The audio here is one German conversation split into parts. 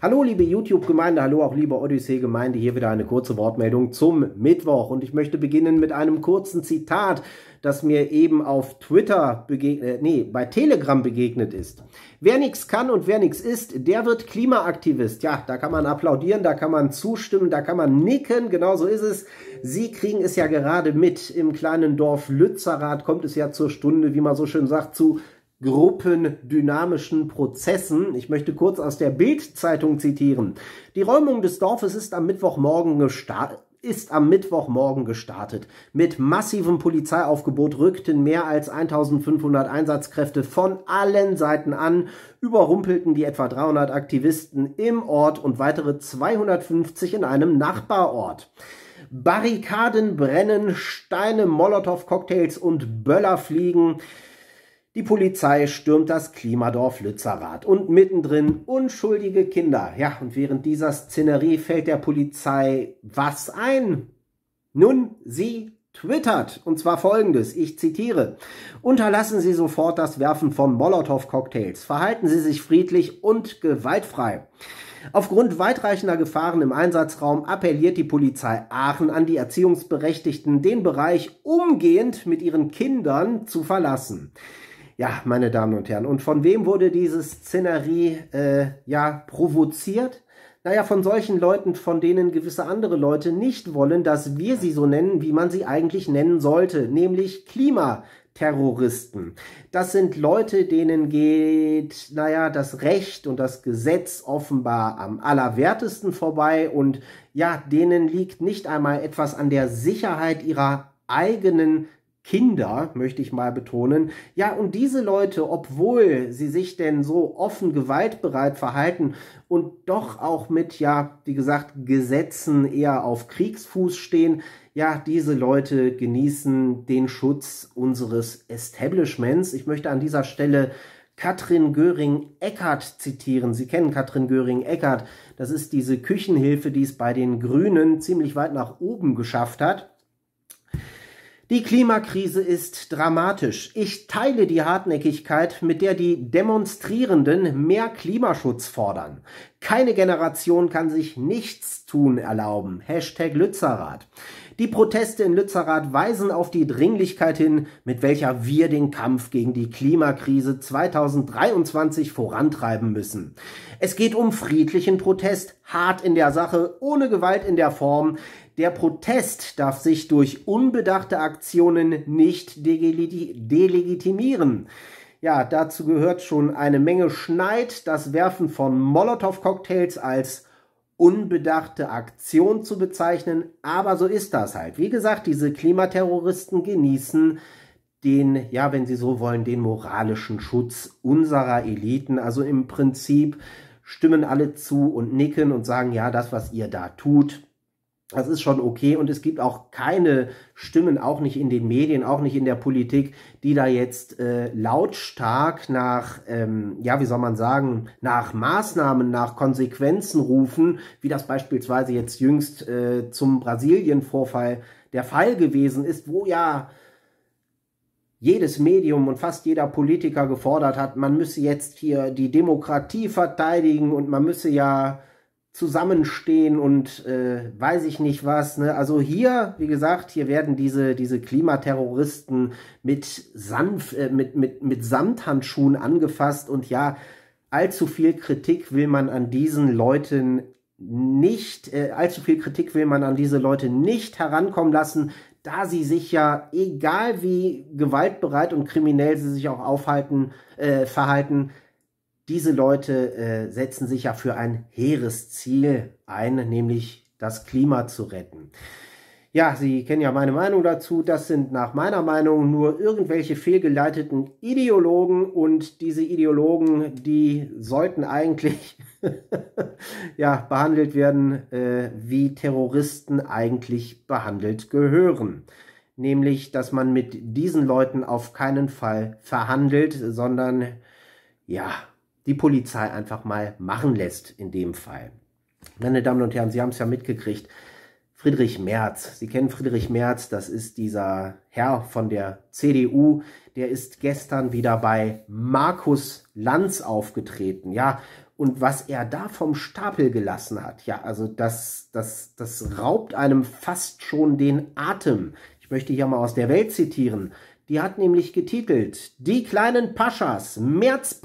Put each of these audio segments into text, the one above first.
Hallo liebe YouTube-Gemeinde, hallo auch liebe Odyssee-Gemeinde, hier wieder eine kurze Wortmeldung zum Mittwoch und ich möchte beginnen mit einem kurzen Zitat, das mir eben auf Twitter begegnet, äh, nee, bei Telegram begegnet ist. Wer nichts kann und wer nichts ist, der wird Klimaaktivist. Ja, da kann man applaudieren, da kann man zustimmen, da kann man nicken, genau so ist es. Sie kriegen es ja gerade mit. Im kleinen Dorf Lützerath kommt es ja zur Stunde, wie man so schön sagt, zu gruppendynamischen Prozessen. Ich möchte kurz aus der Bild-Zeitung zitieren. Die Räumung des Dorfes ist am Mittwochmorgen gestartet ist am Mittwochmorgen gestartet. Mit massivem Polizeiaufgebot rückten mehr als 1500 Einsatzkräfte von allen Seiten an, überrumpelten die etwa 300 Aktivisten im Ort und weitere 250 in einem Nachbarort. Barrikaden brennen, Steine, Molotow-Cocktails und Böller fliegen. Die Polizei stürmt das Klimadorf Lützerath und mittendrin unschuldige Kinder. Ja, und während dieser Szenerie fällt der Polizei was ein? Nun, sie twittert, und zwar folgendes, ich zitiere, unterlassen Sie sofort das Werfen von Molotow-Cocktails, verhalten Sie sich friedlich und gewaltfrei. Aufgrund weitreichender Gefahren im Einsatzraum appelliert die Polizei Aachen an die Erziehungsberechtigten, den Bereich umgehend mit ihren Kindern zu verlassen. Ja, meine Damen und Herren, und von wem wurde diese Szenerie äh, ja provoziert? Naja, von solchen Leuten, von denen gewisse andere Leute nicht wollen, dass wir sie so nennen, wie man sie eigentlich nennen sollte, nämlich Klimaterroristen. Das sind Leute, denen geht, naja, das Recht und das Gesetz offenbar am allerwertesten vorbei und ja, denen liegt nicht einmal etwas an der Sicherheit ihrer eigenen Kinder, möchte ich mal betonen. Ja, und diese Leute, obwohl sie sich denn so offen gewaltbereit verhalten und doch auch mit, ja, wie gesagt, Gesetzen eher auf Kriegsfuß stehen, ja, diese Leute genießen den Schutz unseres Establishments. Ich möchte an dieser Stelle Katrin göring eckardt zitieren. Sie kennen Katrin göring eckardt Das ist diese Küchenhilfe, die es bei den Grünen ziemlich weit nach oben geschafft hat. Die Klimakrise ist dramatisch. Ich teile die Hartnäckigkeit, mit der die Demonstrierenden mehr Klimaschutz fordern. Keine Generation kann sich nichts tun erlauben. Hashtag Lützerath. Die Proteste in Lützerath weisen auf die Dringlichkeit hin, mit welcher wir den Kampf gegen die Klimakrise 2023 vorantreiben müssen. Es geht um friedlichen Protest, hart in der Sache, ohne Gewalt in der Form. Der Protest darf sich durch unbedachte Aktionen nicht delegitimieren. Ja, dazu gehört schon eine Menge Schneid, das Werfen von Molotow-Cocktails als unbedachte Aktion zu bezeichnen, aber so ist das halt. Wie gesagt, diese Klimaterroristen genießen den, ja, wenn Sie so wollen, den moralischen Schutz unserer Eliten. Also im Prinzip stimmen alle zu und nicken und sagen, ja, das, was ihr da tut, das ist schon okay und es gibt auch keine Stimmen, auch nicht in den Medien, auch nicht in der Politik, die da jetzt äh, lautstark nach, ähm, ja, wie soll man sagen, nach Maßnahmen, nach Konsequenzen rufen, wie das beispielsweise jetzt jüngst äh, zum Brasilien-Vorfall der Fall gewesen ist, wo ja jedes Medium und fast jeder Politiker gefordert hat, man müsse jetzt hier die Demokratie verteidigen und man müsse ja zusammenstehen und äh, weiß ich nicht was. Ne? Also hier, wie gesagt, hier werden diese, diese Klimaterroristen mit, Sanf, äh, mit, mit, mit Samthandschuhen angefasst und ja, allzu viel Kritik will man an diesen Leuten nicht, äh, allzu viel Kritik will man an diese Leute nicht herankommen lassen, da sie sich ja, egal wie gewaltbereit und kriminell sie sich auch aufhalten, äh, verhalten, diese Leute äh, setzen sich ja für ein hehres Ziel ein, nämlich das Klima zu retten. Ja, Sie kennen ja meine Meinung dazu. Das sind nach meiner Meinung nur irgendwelche fehlgeleiteten Ideologen und diese Ideologen, die sollten eigentlich ja, behandelt werden, äh, wie Terroristen eigentlich behandelt gehören nämlich dass man mit diesen Leuten auf keinen Fall verhandelt, sondern ja, die Polizei einfach mal machen lässt in dem Fall. Meine Damen und Herren, Sie haben es ja mitgekriegt. Friedrich Merz, Sie kennen Friedrich Merz, das ist dieser Herr von der CDU, der ist gestern wieder bei Markus Lanz aufgetreten, ja. Und was er da vom Stapel gelassen hat, ja, also das, das, das raubt einem fast schon den Atem. Ich möchte hier mal aus der Welt zitieren. Die hat nämlich getitelt Die kleinen Paschas, März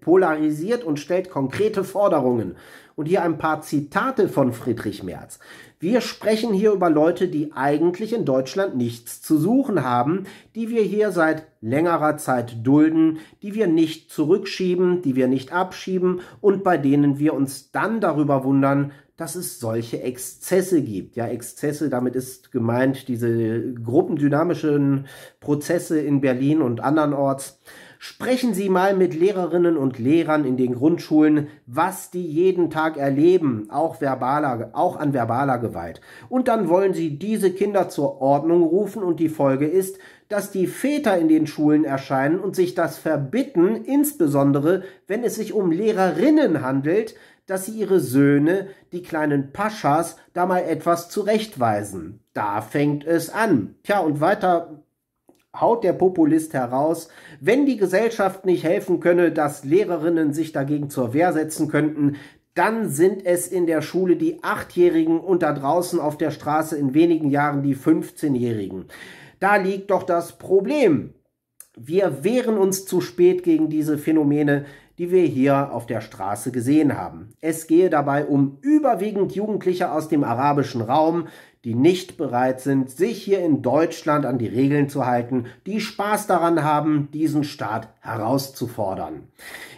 polarisiert und stellt konkrete Forderungen. Und hier ein paar Zitate von Friedrich Merz. Wir sprechen hier über Leute, die eigentlich in Deutschland nichts zu suchen haben, die wir hier seit längerer Zeit dulden, die wir nicht zurückschieben, die wir nicht abschieben und bei denen wir uns dann darüber wundern, dass es solche Exzesse gibt. Ja, Exzesse, damit ist gemeint diese gruppendynamischen Prozesse in Berlin und andernorts. Orts Sprechen Sie mal mit Lehrerinnen und Lehrern in den Grundschulen, was die jeden Tag erleben, auch, verbaler, auch an verbaler Gewalt. Und dann wollen Sie diese Kinder zur Ordnung rufen und die Folge ist, dass die Väter in den Schulen erscheinen und sich das verbitten, insbesondere wenn es sich um Lehrerinnen handelt, dass sie ihre Söhne, die kleinen Paschas, da mal etwas zurechtweisen. Da fängt es an. Tja, und weiter haut der Populist heraus, wenn die Gesellschaft nicht helfen könne, dass Lehrerinnen sich dagegen zur Wehr setzen könnten, dann sind es in der Schule die Achtjährigen und da draußen auf der Straße in wenigen Jahren die 15-Jährigen. Da liegt doch das Problem. Wir wehren uns zu spät gegen diese Phänomene, die wir hier auf der Straße gesehen haben. Es gehe dabei um überwiegend Jugendliche aus dem arabischen Raum, die nicht bereit sind, sich hier in Deutschland an die Regeln zu halten, die Spaß daran haben, diesen Staat herauszufordern.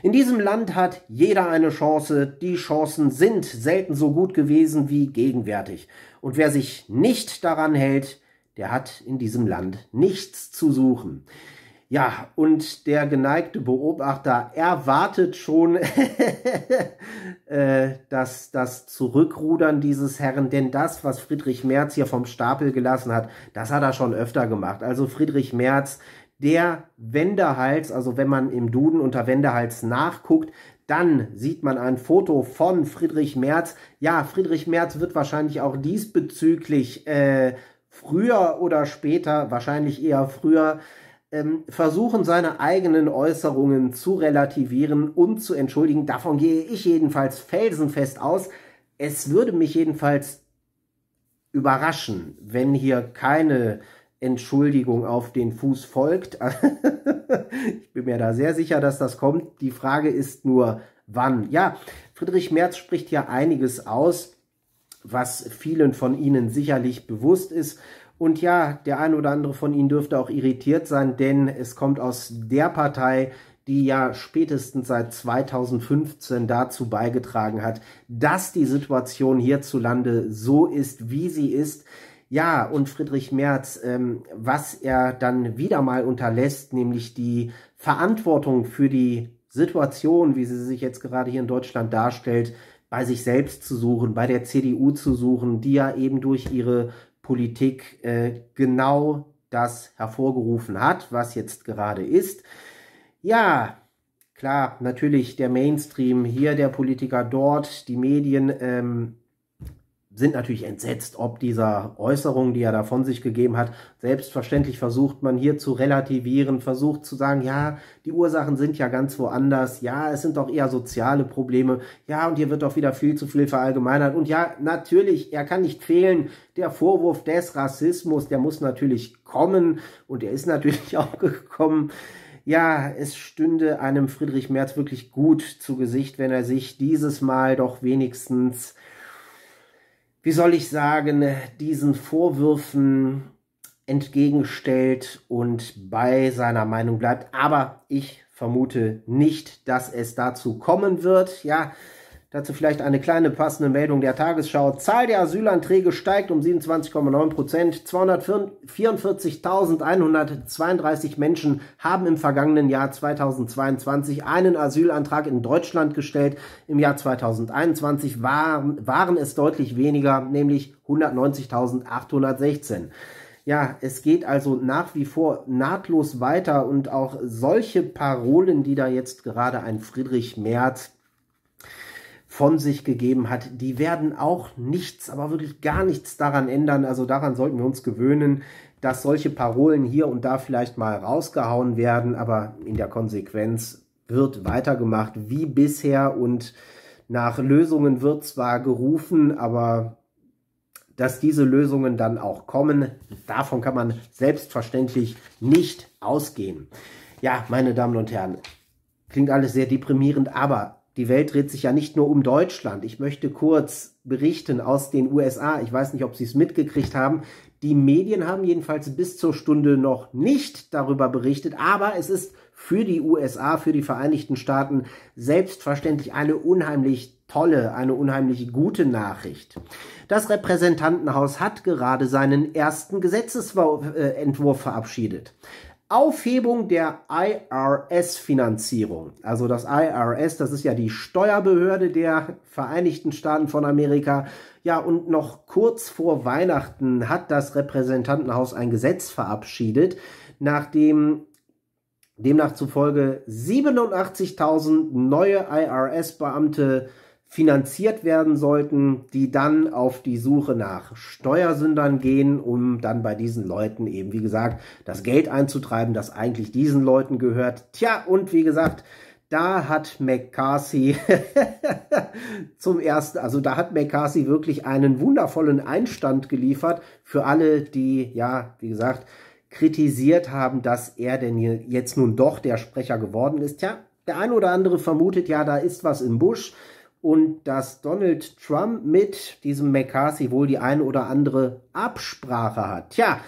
In diesem Land hat jeder eine Chance, die Chancen sind selten so gut gewesen wie gegenwärtig. Und wer sich nicht daran hält, der hat in diesem Land nichts zu suchen. Ja, und der geneigte Beobachter erwartet schon äh, das, das Zurückrudern dieses Herren, denn das, was Friedrich Merz hier vom Stapel gelassen hat, das hat er schon öfter gemacht. Also Friedrich Merz, der Wendehals, also wenn man im Duden unter Wendehals nachguckt, dann sieht man ein Foto von Friedrich Merz. Ja, Friedrich Merz wird wahrscheinlich auch diesbezüglich äh, früher oder später, wahrscheinlich eher früher, ähm, versuchen, seine eigenen Äußerungen zu relativieren und zu entschuldigen. Davon gehe ich jedenfalls felsenfest aus. Es würde mich jedenfalls überraschen, wenn hier keine Entschuldigung auf den Fuß folgt. ich bin mir da sehr sicher, dass das kommt. Die Frage ist nur, wann. Ja, Friedrich Merz spricht ja einiges aus, was vielen von Ihnen sicherlich bewusst ist. Und ja, der ein oder andere von Ihnen dürfte auch irritiert sein, denn es kommt aus der Partei, die ja spätestens seit 2015 dazu beigetragen hat, dass die Situation hierzulande so ist, wie sie ist. Ja, und Friedrich Merz, ähm, was er dann wieder mal unterlässt, nämlich die Verantwortung für die Situation, wie sie sich jetzt gerade hier in Deutschland darstellt, bei sich selbst zu suchen, bei der CDU zu suchen, die ja eben durch ihre Politik äh, genau das hervorgerufen hat, was jetzt gerade ist. Ja, klar, natürlich der Mainstream hier, der Politiker dort, die Medien. Ähm, sind natürlich entsetzt ob dieser Äußerung, die er da von sich gegeben hat. Selbstverständlich versucht man hier zu relativieren, versucht zu sagen, ja, die Ursachen sind ja ganz woanders, ja, es sind doch eher soziale Probleme, ja, und hier wird doch wieder viel zu viel verallgemeinert. Und ja, natürlich, er kann nicht fehlen, der Vorwurf des Rassismus, der muss natürlich kommen und er ist natürlich auch gekommen ja, es stünde einem Friedrich Merz wirklich gut zu Gesicht, wenn er sich dieses Mal doch wenigstens wie soll ich sagen, diesen Vorwürfen entgegenstellt und bei seiner Meinung bleibt. Aber ich vermute nicht, dass es dazu kommen wird. Ja, Dazu vielleicht eine kleine passende Meldung der Tagesschau. Zahl der Asylanträge steigt um 27,9 Prozent. 244.132 Menschen haben im vergangenen Jahr 2022 einen Asylantrag in Deutschland gestellt. Im Jahr 2021 waren, waren es deutlich weniger, nämlich 190.816. Ja, es geht also nach wie vor nahtlos weiter und auch solche Parolen, die da jetzt gerade ein Friedrich Merz von sich gegeben hat, die werden auch nichts, aber wirklich gar nichts daran ändern. Also daran sollten wir uns gewöhnen, dass solche Parolen hier und da vielleicht mal rausgehauen werden, aber in der Konsequenz wird weitergemacht wie bisher und nach Lösungen wird zwar gerufen, aber dass diese Lösungen dann auch kommen, davon kann man selbstverständlich nicht ausgehen. Ja, meine Damen und Herren, klingt alles sehr deprimierend, aber die Welt dreht sich ja nicht nur um Deutschland. Ich möchte kurz berichten aus den USA. Ich weiß nicht, ob Sie es mitgekriegt haben. Die Medien haben jedenfalls bis zur Stunde noch nicht darüber berichtet, aber es ist für die USA, für die Vereinigten Staaten selbstverständlich eine unheimlich tolle, eine unheimlich gute Nachricht. Das Repräsentantenhaus hat gerade seinen ersten Gesetzesentwurf verabschiedet. Aufhebung der IRS-Finanzierung. Also das IRS, das ist ja die Steuerbehörde der Vereinigten Staaten von Amerika. Ja, und noch kurz vor Weihnachten hat das Repräsentantenhaus ein Gesetz verabschiedet, nachdem demnach zufolge 87.000 neue IRS-Beamte äh, finanziert werden sollten, die dann auf die Suche nach Steuersündern gehen, um dann bei diesen Leuten eben, wie gesagt, das Geld einzutreiben, das eigentlich diesen Leuten gehört. Tja, und wie gesagt, da hat McCarthy zum ersten, also da hat McCarthy wirklich einen wundervollen Einstand geliefert für alle, die, ja, wie gesagt, kritisiert haben, dass er denn jetzt nun doch der Sprecher geworden ist. Tja, der ein oder andere vermutet, ja, da ist was im Busch und dass Donald Trump mit diesem McCarthy wohl die eine oder andere Absprache hat. Tja,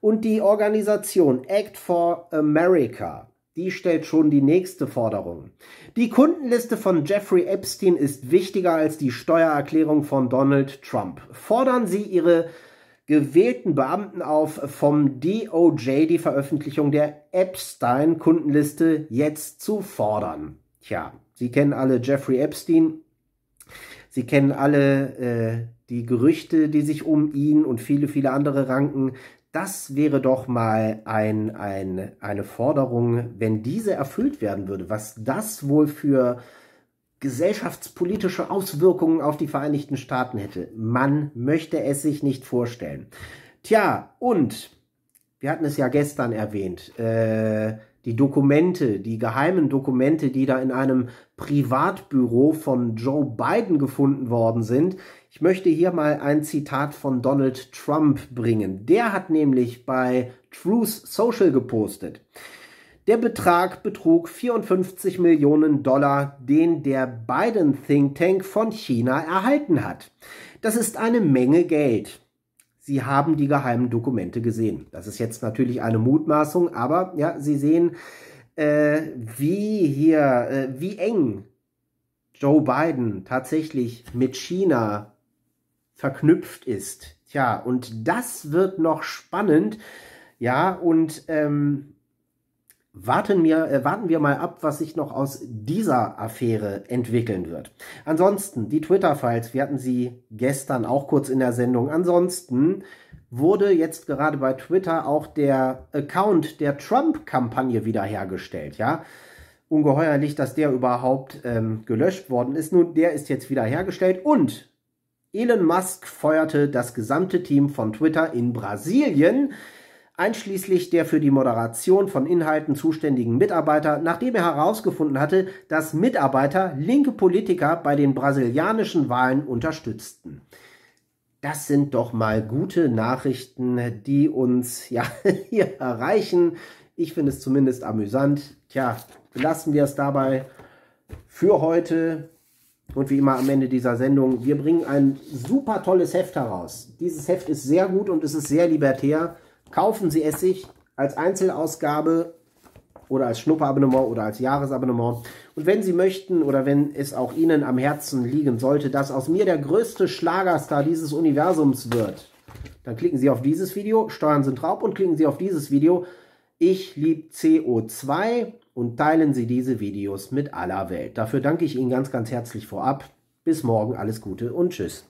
und die Organisation Act for America, die stellt schon die nächste Forderung. Die Kundenliste von Jeffrey Epstein ist wichtiger als die Steuererklärung von Donald Trump. Fordern Sie Ihre gewählten Beamten auf, vom DOJ die Veröffentlichung der Epstein-Kundenliste jetzt zu fordern. Tja, Sie kennen alle Jeffrey Epstein, Sie kennen alle äh, die Gerüchte, die sich um ihn und viele, viele andere ranken. Das wäre doch mal ein, ein, eine Forderung, wenn diese erfüllt werden würde, was das wohl für gesellschaftspolitische Auswirkungen auf die Vereinigten Staaten hätte. Man möchte es sich nicht vorstellen. Tja, und wir hatten es ja gestern erwähnt, äh, die Dokumente, die geheimen Dokumente, die da in einem Privatbüro von Joe Biden gefunden worden sind. Ich möchte hier mal ein Zitat von Donald Trump bringen. Der hat nämlich bei Truth Social gepostet. Der Betrag betrug 54 Millionen Dollar, den der Biden Think Tank von China erhalten hat. Das ist eine Menge Geld. Sie haben die geheimen Dokumente gesehen. Das ist jetzt natürlich eine Mutmaßung, aber ja, Sie sehen, äh, wie hier, äh, wie eng Joe Biden tatsächlich mit China verknüpft ist. Tja, und das wird noch spannend. Ja, und ähm, warten, wir, äh, warten wir mal ab, was sich noch aus dieser Affäre entwickeln wird. Ansonsten, die Twitter-Files, wir hatten sie gestern auch kurz in der Sendung. Ansonsten wurde jetzt gerade bei Twitter auch der Account der Trump-Kampagne wiederhergestellt, ja. Ungeheuerlich, dass der überhaupt ähm, gelöscht worden ist. Nun, der ist jetzt wiederhergestellt und Elon Musk feuerte das gesamte Team von Twitter in Brasilien, einschließlich der für die Moderation von Inhalten zuständigen Mitarbeiter, nachdem er herausgefunden hatte, dass Mitarbeiter linke Politiker bei den brasilianischen Wahlen unterstützten das sind doch mal gute Nachrichten, die uns ja hier erreichen. Ich finde es zumindest amüsant. Tja, lassen wir es dabei für heute. Und wie immer am Ende dieser Sendung, wir bringen ein super tolles Heft heraus. Dieses Heft ist sehr gut und es ist sehr libertär. Kaufen Sie es sich als Einzelausgabe oder als Schnupperabonnement oder als Jahresabonnement. Und wenn Sie möchten oder wenn es auch Ihnen am Herzen liegen sollte, dass aus mir der größte Schlagerstar dieses Universums wird, dann klicken Sie auf dieses Video, Steuern sind Raub und klicken Sie auf dieses Video, ich liebe CO2 und teilen Sie diese Videos mit aller Welt. Dafür danke ich Ihnen ganz, ganz herzlich vorab. Bis morgen, alles Gute und Tschüss.